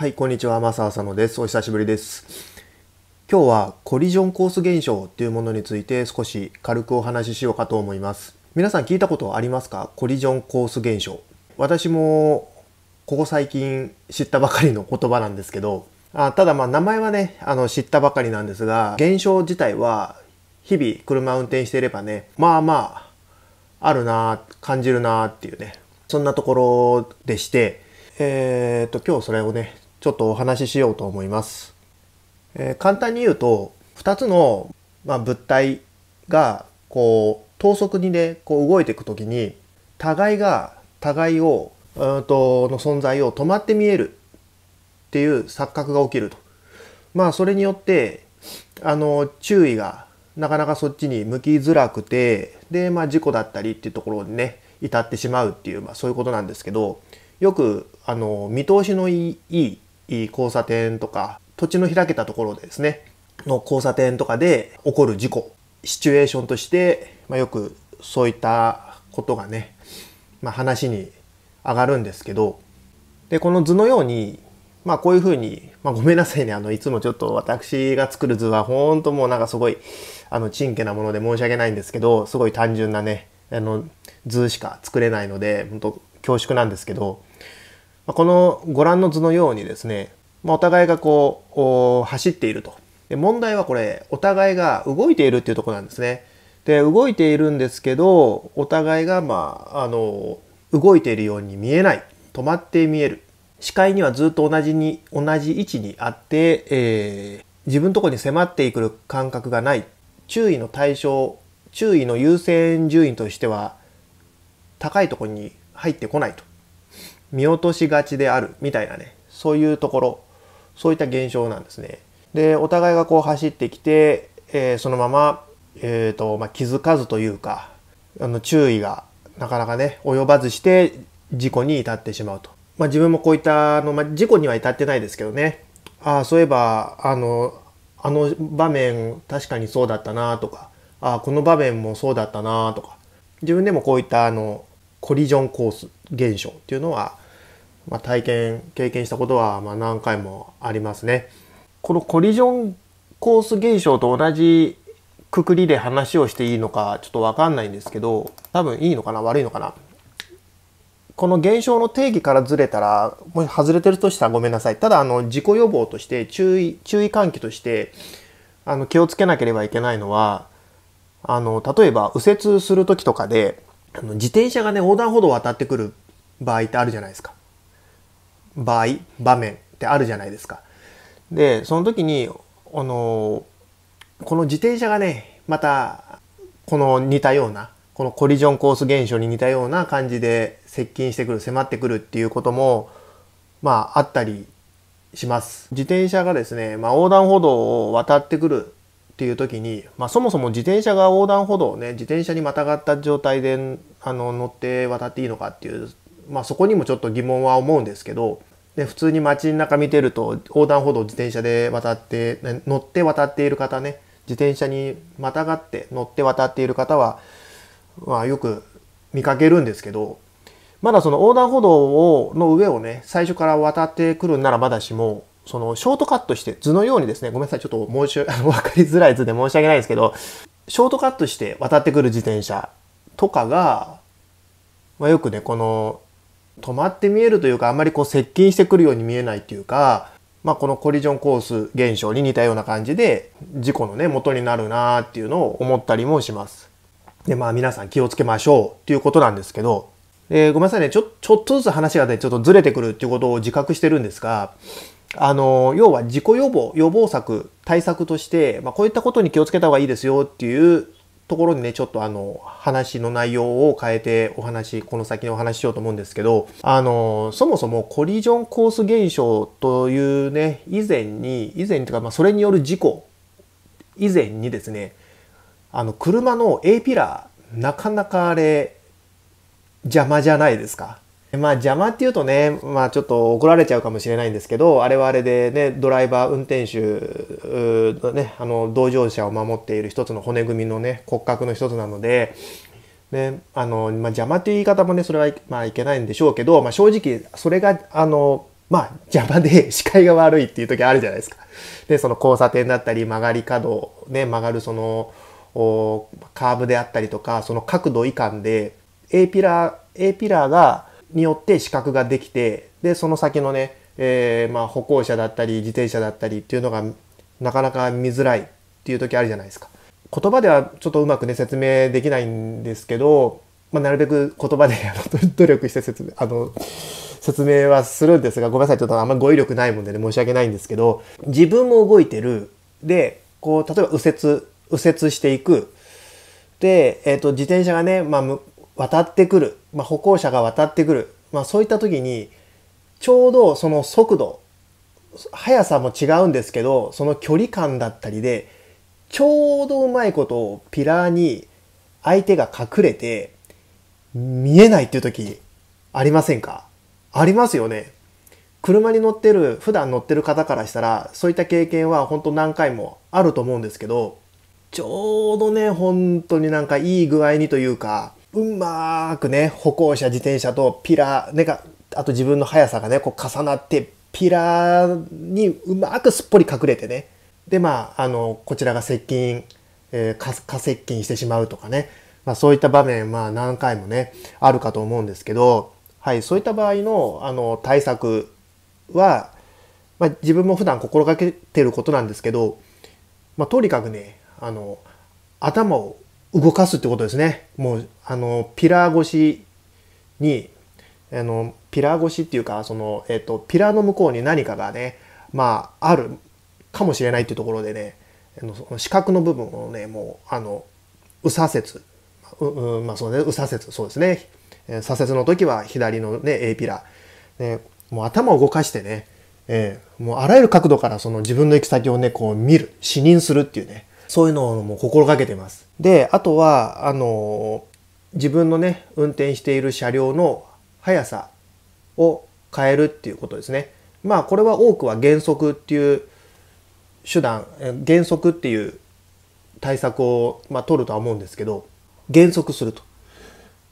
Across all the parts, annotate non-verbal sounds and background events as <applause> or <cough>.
はい、こんにちは。マサ浅野です。お久しぶりです。今日はコリジョンコース現象っていうものについて少し軽くお話ししようかと思います。皆さん聞いたことありますかコリジョンコース現象。私もここ最近知ったばかりの言葉なんですけど、あただまあ名前はね、あの知ったばかりなんですが、現象自体は日々車運転していればね、まあまあ、あるな感じるなっていうね、そんなところでして、えー、っと、今日それをね、ちょっとお話ししようと思います。えー、簡単に言うと2つの、まあ、物体がこう等速にねこう動いていく時に互いが互いをうんとの存在を止まって見えるっていう錯覚が起きると。まあそれによってあの注意がなかなかそっちに向きづらくてでまあ事故だったりっていうところにね至ってしまうっていう、まあ、そういうことなんですけどよくあの見通しのいいい交差点とか、土地の開けたところでですね、の交差点とかで起こる事故、シチュエーションとして、まあ、よくそういったことがね、まあ、話に上がるんですけど、で、この図のように、まあこういうふうに、まあごめんなさいね、あの、いつもちょっと私が作る図はほんともうなんかすごい、あの、ちんけなもので申し訳ないんですけど、すごい単純なね、あの、図しか作れないので、本当恐縮なんですけど、このご覧の図のようにですね、まお互いがこう、走っていると。で問題はこれ、お互いが動いているっていうとこなんですね。で、動いているんですけど、お互いが、まあ、あの、動いているように見えない。止まって見える。視界にはずっと同じに、同じ位置にあって、えー、自分とこに迫ってくる感覚がない。注意の対象、注意の優先順位としては、高いとこに入ってこないと。見落としがちであるみたいなねそういうところそういった現象なんですね。でお互いがこう走ってきて、えー、そのまま、えーとまあ、気づかずというかあの注意がなかなかね及ばずして事故に至ってしまうと。まあ、自分もこういったあの、まあ、事故には至ってないですけどねああそういえばあのあの場面確かにそうだったなとかああこの場面もそうだったなとか自分でもこういったあのコリジョンコース現象っていうのはまあ、体験経験したことはま何回もありますね。このコリジョンコース現象と同じくくりで話をしていいのかちょっとわかんないんですけど多分いいのかな悪いのかなこの現象の定義からずれたらもし外れてるとしたらごめんなさいただあの事故予防として注意注意喚起としてあの気をつけなければいけないのはあの例えば右折する時とかであの自転車がね横断歩道を渡ってくる場合ってあるじゃないですか。場合場面ってあるじゃないですか。でその時にあのこの自転車がねまたこの似たようなこのコリジョンコース現象に似たような感じで接近してくる迫ってくるっていうこともまああったりします。自転車がですね、まあ、横断歩道を渡ってくるっていう時に、まあ、そもそも自転車が横断歩道をね自転車にまたがった状態であの乗って渡っていいのかっていう、まあ、そこにもちょっと疑問は思うんですけどで普通に街の中見てると横断歩道自転車で渡って乗って渡っている方ね自転車にまたがって乗って渡っている方は、まあ、よく見かけるんですけどまだその横断歩道をの上をね最初から渡ってくるならまだしもそのショートカットして図のようにですねごめんなさいちょっと申し訳分 <laughs> かりづらい図で申し訳ないんですけどショートカットして渡ってくる自転車とかが、まあ、よくねこの止まって見えるというか、あんまりこう接近してくるように見えないというか、まあ、このコリジョンコース現象に似たような感じで、事故のね、元になるなっていうのを思ったりもします。で、まあ皆さん気をつけましょうっていうことなんですけど、えー、ごめんなさいね、ちょ、ちょっとずつ話がね、ちょっとずれてくるっていうことを自覚してるんですが、あの、要は自己予防、予防策、対策として、まあ、こういったことに気をつけた方がいいですよっていうところにね、ちょっとあの、話の内容を変えてお話、この先にお話ししようと思うんですけど、あの、そもそもコリジョンコース現象というね、以前に、以前というか、まあ、それによる事故、以前にですね、あの、車の A ピラー、なかなかあれ、邪魔じゃないですか。まあ邪魔っていうとね、まあちょっと怒られちゃうかもしれないんですけど、あれはあれでね、ドライバー、運転手、ね、あの、同乗者を守っている一つの骨組みのね、骨格の一つなので、ね、あの、まあ邪魔っていう言い方もね、それはまあいけないんでしょうけど、まあ正直、それが、あの、まあ邪魔で視界が悪いっていう時あるじゃないですか。で、その交差点だったり、曲がり角、ね、曲がるその、おカーブであったりとか、その角度以下で、A ピラー、A ピラーが、によって資格ができてでその先のね、えー、まあ、歩行者だったり自転車だったりっていうのがなかなか見づらいっていう時あるじゃないですか言葉ではちょっとうまくね説明できないんですけど、まあ、なるべく言葉で努力して説明あの説明はするんですがごめんなさいちょっとあんま語彙力ないもんでね申し訳ないんですけど自分も動いてるでこう例えば右折右折していくで、えーと、と自転車がね、まあ、渡ってくる、まあ、歩行者が渡ってくる、まあ、そういった時にちょうどその速度速さも違うんですけどその距離感だったりでちょうどうまいことをピラーに相手が隠れて見えないっていう時ありませんかありますよね。車に乗ってる普段乗ってる方からしたらそういった経験は本当何回もあると思うんですけどちょうどね本当になんかいい具合にというかうまくね歩行者自転車とピラー、ね、あと自分の速さがねこう重なってピラーにうまくすっぽり隠れてねでまああのこちらが接近、えー、過接近してしまうとかね、まあ、そういった場面、まあ、何回もねあるかと思うんですけど、はい、そういった場合のあの対策は、まあ、自分も普段心がけてることなんですけど、まあ、とにかくねあの頭を動かすってことですね。もう、あの、ピラー越しに、あの、ピラー越しっていうか、その、えっ、と、ピラーの向こうに何かがね、まあ、あるかもしれないっていうところでね、その四角の部分をね、もう、あの、右左折、う、うまあそうね、右左折、そうですね。左折の時は左のね、A ピラー。ね、もう頭を動かしてね、えー、もうあらゆる角度からその自分の行き先をね、こう見る、視認するっていうね、そういうのをも心がけてます。で、あとは、あの、自分のね、運転している車両の速さを変えるっていうことですね。まあ、これは多くは減速っていう手段、減速っていう対策を、まあ、取るとは思うんですけど、減速すると。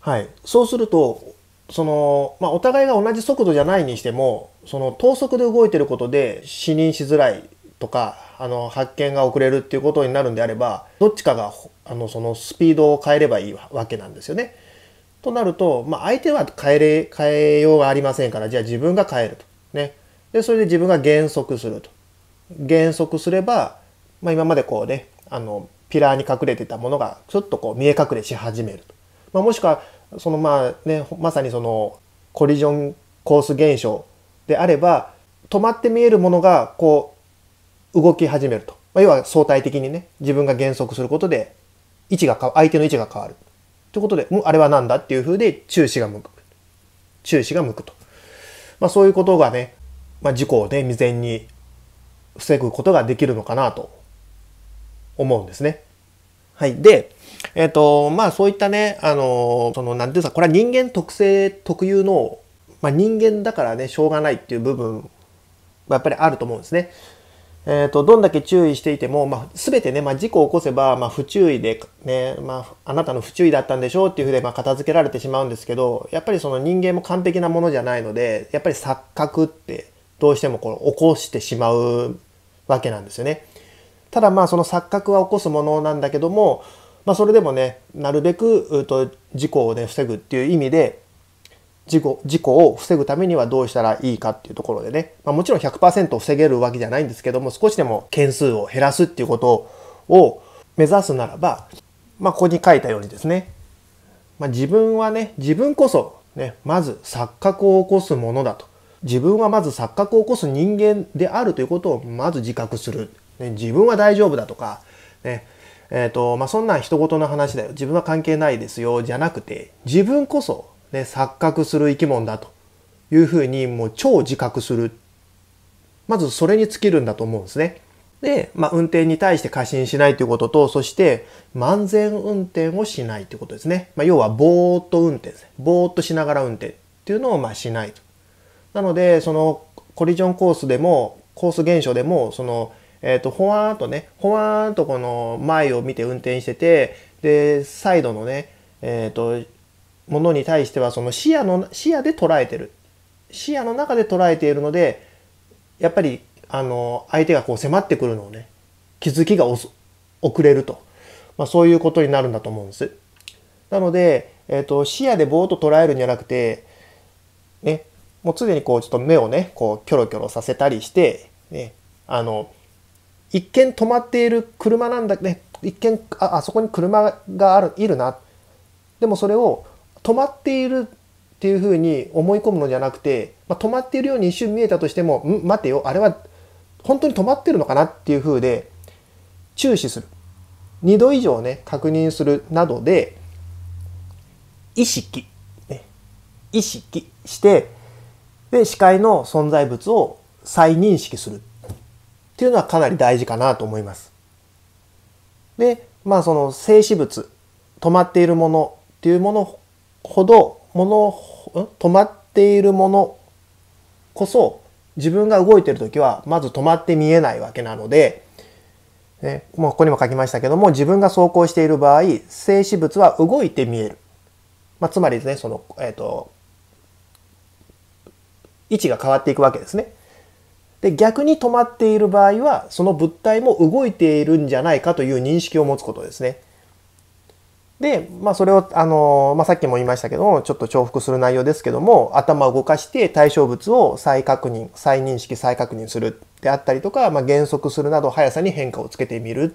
はい。そうすると、その、まあ、お互いが同じ速度じゃないにしても、その等速で動いてることで視認しづらいとかあの発見が遅れるっていうことになるんであればどっちかがあのそのスピードを変えればいいわけなんですよね。となると、まあ、相手は変えれ変えようがありませんからじゃあ自分が変えると。ね、でそれで自分が減速すると。減速すれば、まあ、今までこうねあのピラーに隠れてたものがちょっとこう見え隠れし始めると。まあ、もしくはそのまあ、ね、まさにそのコリジョンコース現象であれば止まって見えるものがこう動き始めると。まあ、要は相対的にね、自分が減速することで、位置が相手の位置が変わる。ということで、あれは何だっていうふうで、注視が向く。注視が向くと。まあ、そういうことがね、まあ、事故をね、未然に防ぐことができるのかなと思うんですね。はい。で、えっ、ー、と、まあそういったね、あの、その、なんていうか、これは人間特性特有の、まあ人間だからね、しょうがないっていう部分はやっぱりあると思うんですね。えーと、どんだけ注意していても、まあ、全てね、まあ、事故を起こせば、まあ、不注意でね、まあ、あなたの不注意だったんでしょうっていうふうで、ま片付けられてしまうんですけどやっぱりその人間も完璧なものじゃないのでやっぱり錯覚ってどうしてもこう起こしてしまうわけなんですよね。ただまあその錯覚は起こすものなんだけども、まあ、それでもねなるべくと事故をね防ぐっていう意味で事故事故を防ぐためにはどうしたらいいかっていうところでね、まあ、もちろん100%防げるわけじゃないんですけども少しでも件数を減らすっていうことを目指すならば、まあ、ここに書いたようにですね、まあ、自分はね自分こそ、ね、まず錯覚を起こすものだと自分はまず錯覚を起こす人間であるということをまず自覚する、ね、自分は大丈夫だとかねえーとまあ、そんなん人事の話だよ自分は関係ないですよじゃなくて自分こそね、錯覚する生き物だというふうにもう超自覚する。まずそれに尽きるんだと思うんですね。で、まあ、運転に対して過信しないということと、そして、漫全運転をしないということですね。まあ、要は、ぼーっと運転ですね。ぼーっとしながら運転っていうのを、まあ、しないと。なので、その、コリジョンコースでも、コース現象でも、その、えっ、ー、と、ほわーんとね、ほわーんとこの前を見て運転してて、で、サイドのね、えっ、ー、と、ものに対してはその視野の視野で捉えてる視野の中で捉えているのでやっぱりあの相手がこう迫ってくるのをね気づきが遅れると、まあ、そういうことになるんだと思うんです。なので、えーと、視野でぼーっと捉えるんじゃなくて、ね、もう常にこうちょっと目をねこうキョロキョロさせたりして、ね、あの一見止まっている車なんだけね一見ああそこに車があるいるなでもそれを止まっているっていうふうに思い込むのじゃなくて、まあ、止まっているように一瞬見えたとしても、ん待てよ、あれは本当に止まってるのかなっていうふうで、注視する。2度以上ね、確認するなどで、意識、ね、意識して、で、視界の存在物を再認識するっていうのはかなり大事かなと思います。で、まあその静止物、止まっているものっていうものほどもの止まっているものこそ自分が動いてる時はまず止まって見えないわけなので、ね、もうここにも書きましたけども自分が走行している場合静止物は動いて見える、まあ、つまりですねその、えーと位置が変わっていくわけですね。で逆に止まっている場合はその物体も動いているんじゃないかという認識を持つことですね。で、まあ、それを、あのまあ、さっきも言いましたけども、ちょっと重複する内容ですけども、頭を動かして対象物を再確認、再認識、再確認するであったりとか、まあ、減速するなど速さに変化をつけてみるっ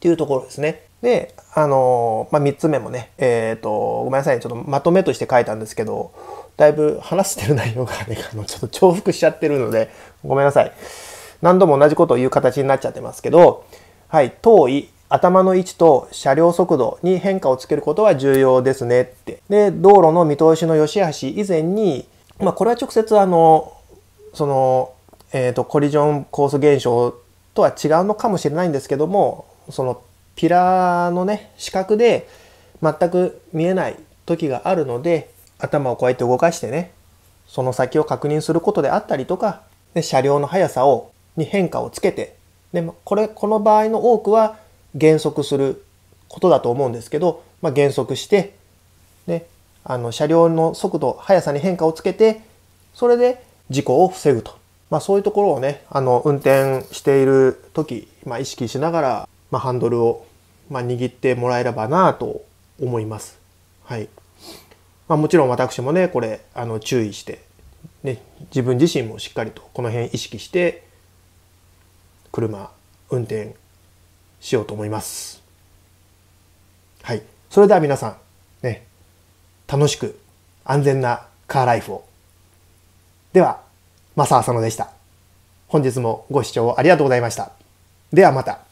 ていうところですね。で、あのまあ、三つ目もね、えっ、ー、と、ごめんなさい、ちょっとまとめとして書いたんですけど、だいぶ話してる内容がね、あの、ちょっと重複しちゃってるので、ごめんなさい。何度も同じことを言う形になっちゃってますけど、はい、遠い、頭の位置と車両速度に変化をつけることは重要ですねって。で、道路の見通しの良し悪し以前に、まあ、これは直接あの、その、えっ、ー、と、コリジョンコース現象とは違うのかもしれないんですけども、そのピラーのね、四角で全く見えない時があるので、頭をこうやって動かしてね、その先を確認することであったりとか、で車両の速さを、に変化をつけて、で、これ、この場合の多くは、減速することだと思うんですけど、まあ、減速して、ね、あの車両の速度速さに変化をつけてそれで事故を防ぐと、まあ、そういうところをねあの運転している時、まあ、意識しながら、まあ、ハンドルを、まあ、握ってもらえればなと思います。はいまあ、もちろん私もねこれあの注意して、ね、自分自身もしっかりとこの辺意識して車運転しようと思います。はい。それでは皆さん、ね、楽しく安全なカーライフを。では、マサさ野でした。本日もご視聴ありがとうございました。ではまた。